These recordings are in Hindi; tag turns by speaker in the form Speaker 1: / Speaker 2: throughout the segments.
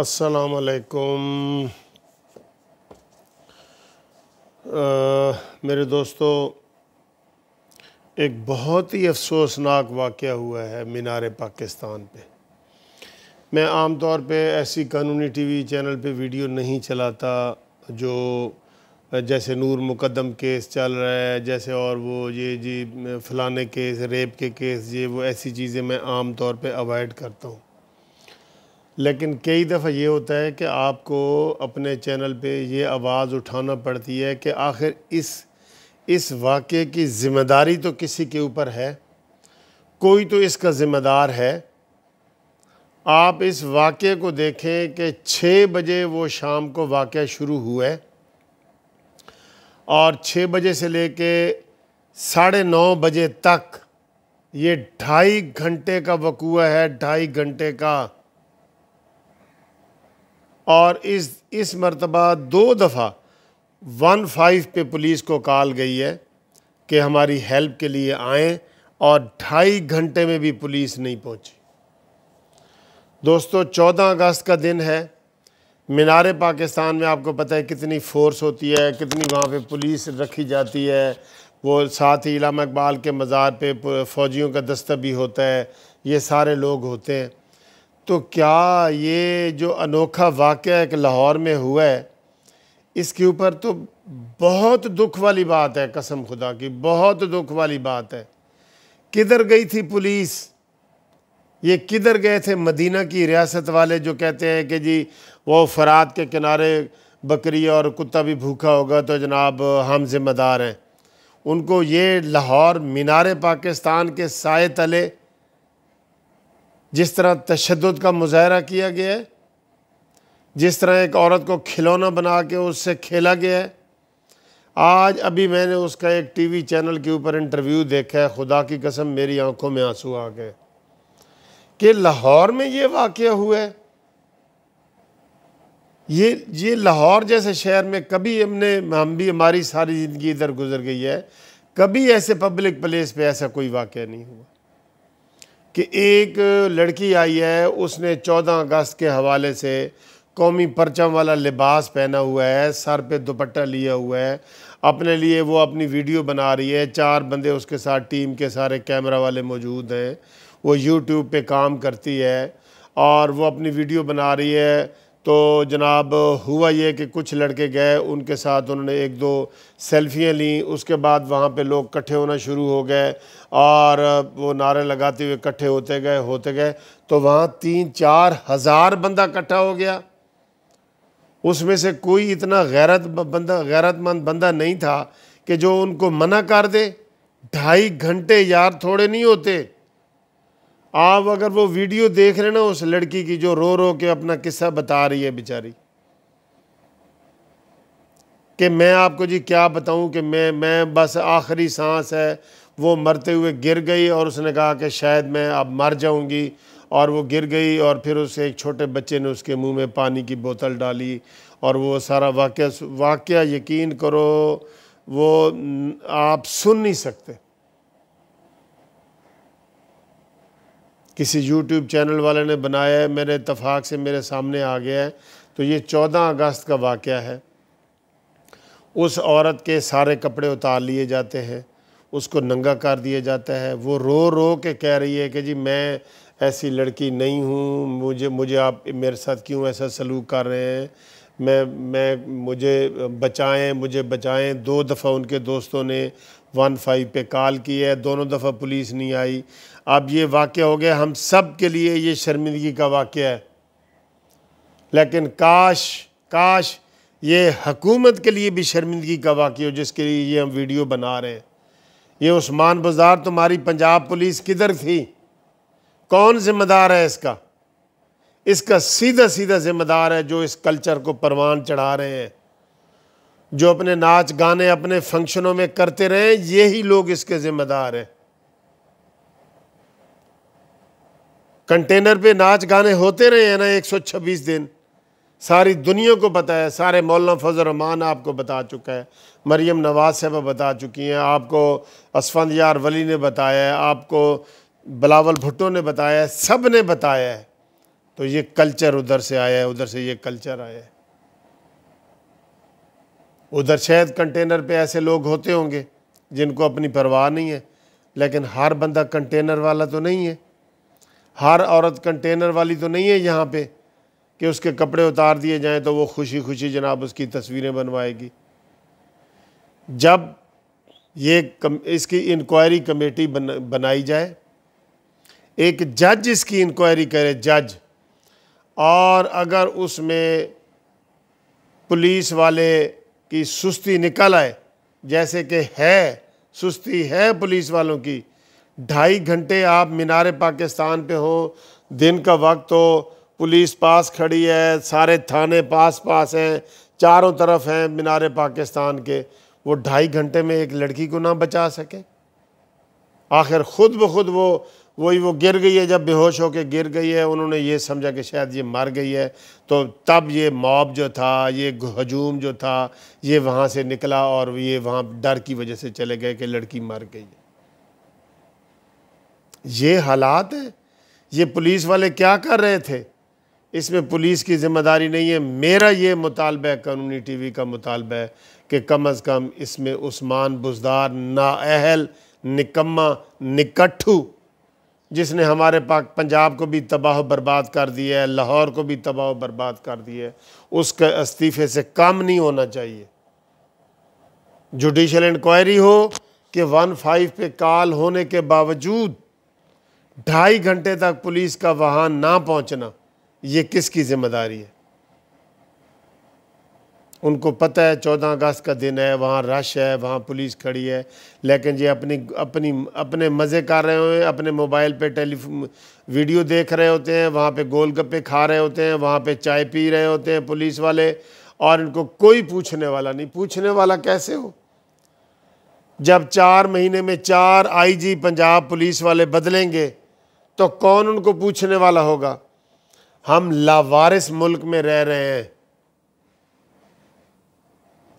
Speaker 1: असलकुम मेरे दोस्तों एक बहुत ही अफसोसनाक वाक़ हुआ है मीनार पाकिस्तान पे मैं आम तौर पे ऐसी कानूनी टीवी चैनल पे वीडियो नहीं चलाता जो जैसे नूर मुकदम केस चल रहा है जैसे और वो ये जी फलाने केस रेप के केस ये वो ऐसी चीज़ें मैं आम तौर पे अवॉइड करता हूँ लेकिन कई दफ़ा ये होता है कि आपको अपने चैनल पे ये आवाज़ उठाना पड़ती है कि आखिर इस इस वाक़े की ज़िम्मेदारी तो किसी के ऊपर है कोई तो इसका ज़िम्मेदार है आप इस वाक़े को देखें कि छः बजे वो शाम को वाक़ शुरू हुआ है और छः बजे से ले कर साढ़े नौ बजे तक ये ढाई घंटे का वकूआ है ढाई घंटे का और इस इस मरतबा दो दफ़ा वन फाइव पे पुलिस को कॉल गई है कि हमारी हेल्प के लिए आएँ और ढाई घंटे में भी पुलिस नहीं पहुँची दोस्तों चौदह अगस्त का दिन है मीनार पाकिस्तान में आपको पता है कितनी फ़ोर्स होती है कितनी वहाँ पे पुलिस रखी जाती है वो साथ ही इलाम इकबाल के मज़ार पे फौजियों का दस्ता भी होता है ये सारे लोग होते हैं तो क्या ये जो अनोखा वाक़ एक लाहौर में हुआ है इसके ऊपर तो बहुत दुख वाली बात है कसम खुदा की बहुत दुख वाली बात है किधर गई थी पुलिस ये किधर गए थे मदीना की रियासत वाले जो कहते हैं कि जी वो फरात के किनारे बकरी और कुत्ता भी भूखा होगा तो जनाब हम ज़िम्मेदार हैं उनको ये लाहौर मीनार पाकिस्तान के साय तले जिस तरह तशद का मुजाहरा किया गया है जिस तरह एक औरत को खिलौना बना के उससे खेला गया है आज अभी मैंने उसका एक टीवी चैनल के ऊपर इंटरव्यू देखा है खुदा की कसम मेरी आंखों में आंसू आ गए कि लाहौर में ये वाक़ हुआ है ये ये लाहौर जैसे शहर में कभी हमने हम भी हमारी सारी ज़िंदगी इधर गुजर गई है कभी ऐसे पब्लिक प्लेस पे ऐसा कोई वाक़ नहीं हुआ कि एक लड़की आई है उसने 14 अगस्त के हवाले से कौमी परचम वाला लिबास पहना हुआ है सर पे दुपट्टा लिया हुआ है अपने लिए वो अपनी वीडियो बना रही है चार बंदे उसके साथ टीम के सारे कैमरा वाले मौजूद हैं वो यूट्यूब पे काम करती है और वो अपनी वीडियो बना रही है तो जनाब हुआ ये कि कुछ लड़के गए उनके साथ उन्होंने एक दो सेल्फियाँ लीं उसके बाद वहाँ पे लोग इकट्ठे होना शुरू हो गए और वो नारे लगाते हुए इकट्ठे होते गए होते गए तो वहाँ तीन चार हज़ार बंदा इकट्ठा हो गया उसमें से कोई इतना गैरत बंदा गैरतमंद बंदा नहीं था कि जो उनको मना कर दे ढाई घंटे यार थोड़े नहीं होते आप अगर वो वीडियो देख रहे ना उस लड़की की जो रो रो के अपना किस्सा बता रही है बेचारी कि मैं आपको जी क्या बताऊं कि मैं मैं बस आखिरी सांस है वो मरते हुए गिर गई और उसने कहा कि शायद मैं अब मर जाऊंगी और वो गिर गई और फिर उसे एक छोटे बच्चे ने उसके मुंह में पानी की बोतल डाली और वो सारा वाक़ वाक़ यकीन करो वो आप सुन नहीं सकते किसी यूट्यूब चैनल वाले ने बनाया है मेरे इतफाक़ से मेरे सामने आ गया है तो ये चौदह अगस्त का वाक़ है उस औरत के सारे कपड़े उतार लिए जाते हैं उसको नंगा कर दिया जाता है वो रो रो के कह रही है कि जी मैं ऐसी लड़की नहीं हूँ मुझे मुझे आप मेरे साथ क्यों ऐसा सलूक कर रहे हैं मैं मैं मुझे बचाएं मुझे बचाएं दो दफ़ा उनके दोस्तों ने वन फाइव पे कॉल की है दोनों दफ़ा पुलिस नहीं आई अब ये वाक़ हो गया हम सब के लिए ये शर्मिंदगी का वाक़ है लेकिन काश काश ये हकूमत के लिए भी शर्मिंदगी का वाक़ हो जिसके लिए ये हम वीडियो बना रहे हैं ये उस्मान बाज़ार तुम्हारी पंजाब पुलिस किधर थी कौन ज़िम्मेदार है इसका इसका सीधा सीधा ज़िम्मेदार है जो इस कल्चर को परवान चढ़ा रहे हैं जो अपने नाच गाने अपने फंक्शनों में करते रहे यही लोग इसके जिम्मेदार हैं कंटेनर पे नाच गाने होते रहे हैं ना 126 दिन सारी दुनिया को पता है सारे मौलाना फजल रहमान आपको बता चुका है मरियम नवाज साहबा बता चुकी हैं आपको असफंद यार वली ने बताया है आपको बलावल भुट्टो ने बताया है सब ने बताया है तो ये कल्चर उधर से आया है उधर से ये कल्चर आया है उधर शायद कंटेनर पे ऐसे लोग होते होंगे जिनको अपनी परवाह नहीं है लेकिन हर बंदा कंटेनर वाला तो नहीं है हर औरत कंटेनर वाली तो नहीं है यहाँ पे कि उसके कपड़े उतार दिए जाएं तो वो खुशी खुशी जनाब उसकी तस्वीरें बनवाएगी जब ये कम, इसकी इंक्वायरी कमेटी बन, बनाई जाए एक जज इसकी इंक्वायरी करे जज और अगर उसमें पुलिस वाले कि सुस्ती निकल आए जैसे कि है सुस्ती है पुलिस वालों की ढाई घंटे आप मीनार पाकिस्तान पे हो दिन का वक्त हो पुलिस पास खड़ी है सारे थाने पास पास हैं चारों तरफ हैं मीनार पाकिस्तान के वो ढाई घंटे में एक लड़की को ना बचा सके आखिर ख़ुद ब खुद वो वही वो गिर गई है जब बेहोश होकर गिर गई है उन्होंने ये समझा कि शायद ये मर गई है तो तब ये मॉब जो था ये हजूम जो था ये वहाँ से निकला और ये वहाँ डर की वजह से चले गए कि लड़की मर गई है ये हालात है ये पुलिस वाले क्या कर रहे थे इसमें पुलिस की जिम्मेदारी नहीं है मेरा ये मुतालबा है कानूनी टी वी का मुतालबा है कि कम अज़ कम इसमें उस्मान बुजदार नाअहल निकम्मा निकट्ठू जिसने हमारे पाक पंजाब को भी तबाह बर्बाद कर दिया है लाहौर को भी तबाह बर्बाद कर दिया है उसके इस्तीफ़े से काम नहीं होना चाहिए जुडिशल इंक्वायरी हो कि वन फाइव पे कॉल होने के बावजूद ढाई घंटे तक पुलिस का वाहन ना पहुँचना ये किसकी ज़िम्मेदारी है उनको पता है चौदह अगस्त का दिन है वहाँ रश है वहाँ पुलिस खड़ी है लेकिन ये अपनी अपनी अपने मज़े कर रहे हो अपने मोबाइल पे टेलीफो वीडियो देख रहे होते हैं वहाँ पे गोल गप्पे खा रहे होते हैं वहाँ पे चाय पी रहे होते हैं पुलिस वाले और इनको कोई पूछने वाला नहीं पूछने वाला कैसे हो जब चार महीने में चार आई पंजाब पुलिस वाले बदलेंगे तो कौन उनको पूछने वाला होगा हम लावारिस मुल्क में रह रहे हैं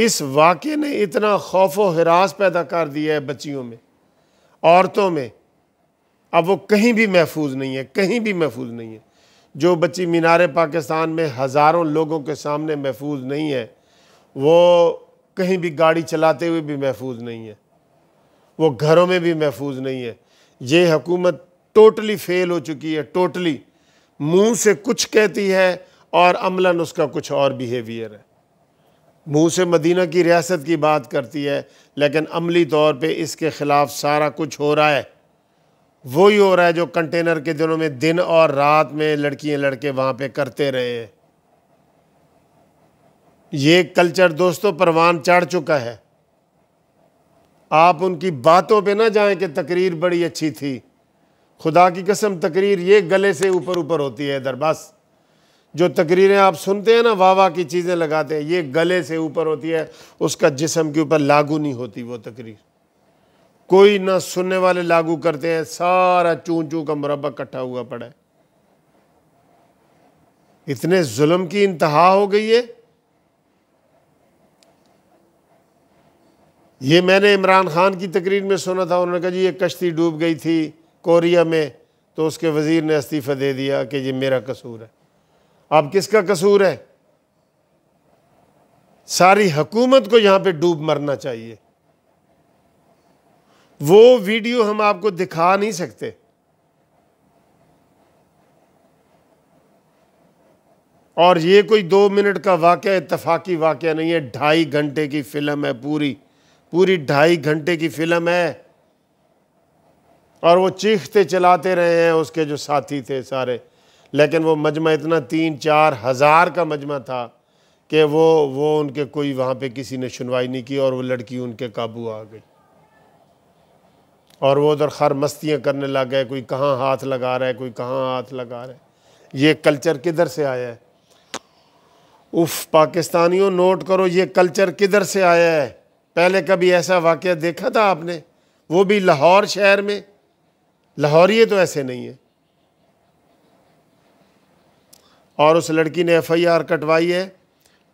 Speaker 1: इस वाक़े ने इतना खौफ व हरास पैदा कर दिया है बच्चियों में औरतों में अब वो कहीं भी महफूज नहीं है कहीं भी महफूज नहीं है जो बच्ची मीनार पाकिस्तान में हज़ारों लोगों के सामने महफूज नहीं है वो कहीं भी गाड़ी चलाते हुए भी महफूज नहीं है वो घरों में भी महफूज नहीं है ये हकूमत टोटली फ़ेल हो चुकी है टोटली मुंह से कुछ कहती है और अमला उसका कुछ और बिहेवियर है मुँह से मदीना की रियासत की बात करती है लेकिन अमली तौर पर इसके ख़िलाफ़ सारा कुछ हो रहा है वही हो रहा है जो कंटेनर के दिनों में दिन और रात में लड़कियाँ लड़के वहाँ पर करते रहे हैं ये कल्चर दोस्तों परवान चढ़ चुका है आप उनकी बातों पे ना जाएं कि तकरीर बड़ी अच्छी थी खुदा की कसम तकरीर ये गले से ऊपर ऊपर होती है इधर बस जो तकरीरें आप सुनते हैं ना वाह वाह की चीज़ें लगाते हैं ये गले से ऊपर होती है उसका जिसम के ऊपर लागू नहीं होती वो तकरीर कोई ना सुनने वाले लागू करते हैं सारा चू चू का मुरबा इकट्ठा हुआ पड़ा है इतने जुल्म की इंतहा हो गई है ये मैंने इमरान खान की तकरीर में सुना था उन्होंने कहा जी ये कश्ती डूब गई थी कोरिया में तो उसके वज़ीर ने इस्तीफ़ा दे दिया कि ये मेरा कसूर है अब किसका कसूर है सारी हुकूमत को यहां पे डूब मरना चाहिए वो वीडियो हम आपको दिखा नहीं सकते और ये कोई दो मिनट का वाक्य इतफाक़ी वाक़ नहीं है ढाई घंटे की फ़िल्म है पूरी पूरी ढाई घंटे की फ़िल्म है और वो चीखते चलाते रहे हैं उसके जो साथी थे सारे लेकिन वो मजमा इतना तीन चार हज़ार का मजमा था कि वो वो उनके कोई वहाँ पे किसी ने सुनवाई नहीं की और वो लड़की उनके काबू आ गई और वो उधर खर मस्तियाँ करने लग गए कोई कहाँ हाथ लगा रहा है कोई कहाँ हाथ लगा रहा है ये कल्चर किधर से आया है उफ पाकिस्तानियों नोट करो ये कल्चर किधर से आया है पहले कभी ऐसा वाक़ देखा था आपने वो भी लाहौर शहर में लाहौरिए तो ऐसे नहीं है और उस लड़की ने एफ़ आई आर कटवाई है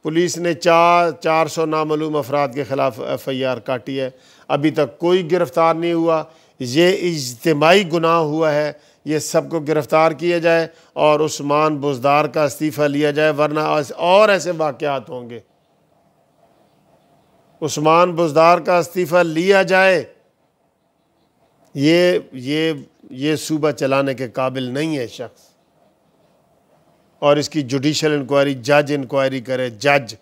Speaker 1: पुलिस ने चार चार सौ नामूम अफराद के ख़िलाफ़ एफ़ आई आर काटी है अभी तक कोई गिरफ़्तार नहीं हुआ ये इज्तमाही गुनाह हुआ है ये सबको गिरफ़्तार किया जाए और उस्मान बुजदार का इस्तीफ़ा लिया जाए वरना और ऐसे वाक़ात होंगे उस्मान बुजदार का इस्तीफ़ा लिया जाए ये ये ये सूबा चलाने के काबिल नहीं है शख्स और इसकी जुडिशल इंक्वायरी जज इंक्वायरी करे जज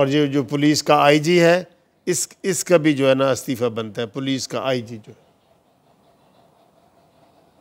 Speaker 1: और जो जो पुलिस का आईजी है इस इसका भी जो है ना इस्तीफ़ा बनता है पुलिस का आईजी जो है